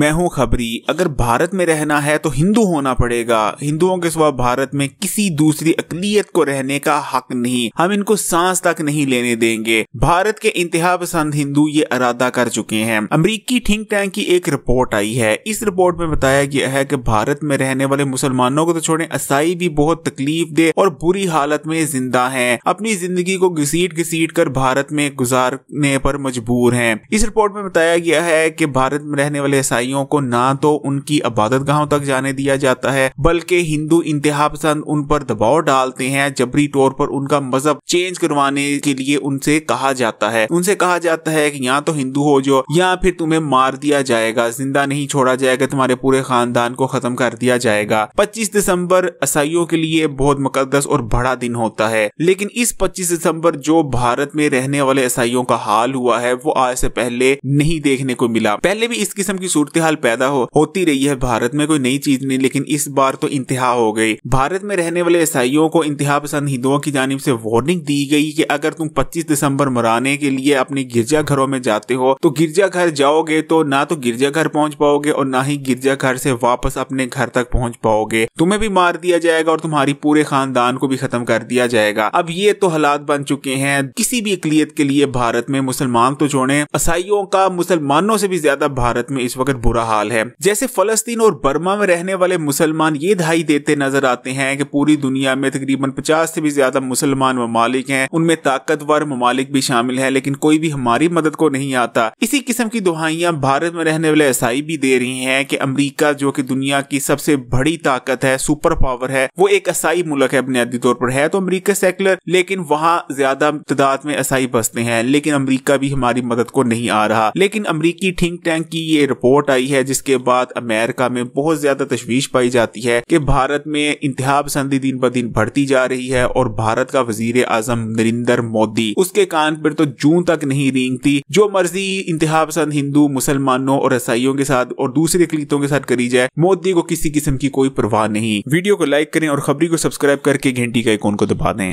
मैं हूं खबरी अगर भारत में रहना है तो हिंदू होना पड़ेगा हिंदुओं के सिवा भारत में किसी दूसरी अकलियत को रहने का हक नहीं हम इनको सांस तक नहीं लेने देंगे भारत के इंतहा पसंद हिंदू ये अरादा कर चुके हैं अमरीकी थिंक टैंक की एक रिपोर्ट आई है इस रिपोर्ट में बताया गया है की भारत में रहने वाले मुसलमानों को तो छोड़े ईसाई भी बहुत तकलीफ दे और बुरी हालत में जिंदा है अपनी जिंदगी को घसीट घसीट कर भारत में गुजारने पर मजबूर है इस रिपोर्ट में बताया गया है की भारत में रहने वाले ईसाई ईसाइयों को ना तो उनकी अबादत गाहों तक जाने दिया जाता है बल्कि हिंदू इंतहा पसंद उन पर दबाव डालते हैं जबरी तौर पर उनका मजहब चेंज करवाने के लिए उनसे कहा जाता है उनसे कहा जाता है कि या तो हिंदू हो जो या फिर तुम्हें मार दिया जाएगा जिंदा नहीं छोड़ा जाएगा तुम्हारे पूरे खानदान को खत्म कर दिया जाएगा पच्चीस दिसम्बर ईसाइयों के लिए बहुत मुकदस और बड़ा दिन होता है लेकिन इस पच्चीस दिसम्बर जो भारत में रहने वाले ईसाइयों का हाल हुआ है वो आज से पहले नहीं देखने को मिला पहले भी इस किस्म की सूरत सूरत पैदा हो होती रही है भारत में कोई नई चीज नहीं लेकिन इस बार तो इंतहा हो गई भारत में रहने वाले ईसाइयों को इंतहा पसंद हिंदुओं की जानब से वार्निंग दी गई कि अगर तुम 25 दिसंबर मराने के लिए अपने गिरजाघरों में जाते हो तो गिरजाघर जाओगे तो ना तो गिरजाघर पहुंच पाओगे और ना ही गिरजाघर से वापस अपने घर तक पहुंच पाओगे तुम्हें भी मार दिया जाएगा और तुम्हारी पूरे खानदान को भी खत्म कर दिया जाएगा अब ये तो हालात बन चुके हैं किसी भी अकलियत के लिए भारत में मुसलमान तो छोड़े ईसाइयों का मुसलमानों से भी ज्यादा भारत में इस वक्त भयंकर बुरा हाल है जैसे फलस्तीन और बर्मा में रहने वाले मुसलमान ये दहाई देते नजर आते हैं कि पूरी दुनिया में तकरीबन पचास से भी ज्यादा मुसलमान ममालिक हैं उनमें ताकतवर ममालिक भी शामिल है लेकिन कोई भी हमारी मदद को नहीं आता इसी किस्म की दुहाइयां भारत में रहने वाले ईसाई भी दे रही है की अमरीका जो की दुनिया की सबसे बड़ी ताकत है सुपर पावर है वो एक ईसाई मुल्क है बुनियादी तौर पर है तो अमरीका सेकुलर लेकिन वहाँ ज्यादा तादाद में ईसाई बसते हैं लेकिन अमरीका भी हमारी मदद को नहीं आ रहा लेकिन अमरीकी थिंक टैंक की ये रिपोर्ट रिपोर्ट आई है जिसके बाद अमेरिका में बहुत ज्यादा तशवीश पाई जाती है कि भारत में इंतहा पसंदी दिन ब दिन बढ़ती जा रही है और भारत का वजीर आजम नरेंद्र मोदी उसके कान पर तो जून तक नहीं रेंगती जो मर्जी इंतहा पसंद हिंदू मुसलमानों और ईसाइयों के साथ और दूसरे अकलीतों के साथ करी जाए मोदी को किसी किस्म की कोई परवाह नहीं वीडियो को लाइक करें और खबरी को सब्सक्राइब करके घंटी का एक उनको दबा दें